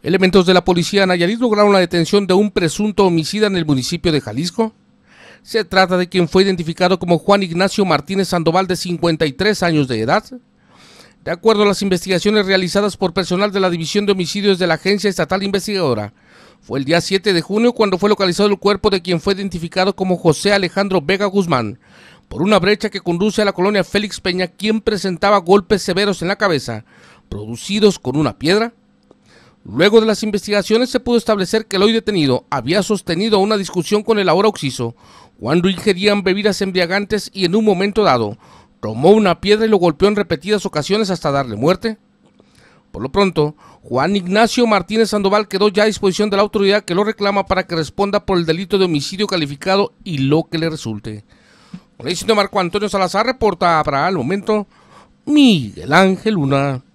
Elementos de la policía Nayarit lograron la detención de un presunto homicida en el municipio de Jalisco. Se trata de quien fue identificado como Juan Ignacio Martínez Sandoval, de 53 años de edad. De acuerdo a las investigaciones realizadas por personal de la División de Homicidios de la Agencia Estatal Investigadora, fue el día 7 de junio cuando fue localizado el cuerpo de quien fue identificado como José Alejandro Vega Guzmán, por una brecha que conduce a la colonia Félix Peña, quien presentaba golpes severos en la cabeza, producidos con una piedra, Luego de las investigaciones se pudo establecer que el hoy detenido había sostenido una discusión con el ahora occiso cuando ingerían bebidas embriagantes y en un momento dado tomó una piedra y lo golpeó en repetidas ocasiones hasta darle muerte. Por lo pronto, Juan Ignacio Martínez Sandoval quedó ya a disposición de la autoridad que lo reclama para que responda por el delito de homicidio calificado y lo que le resulte. Con el Marco Antonio Salazar reporta para el momento Miguel Ángel Luna.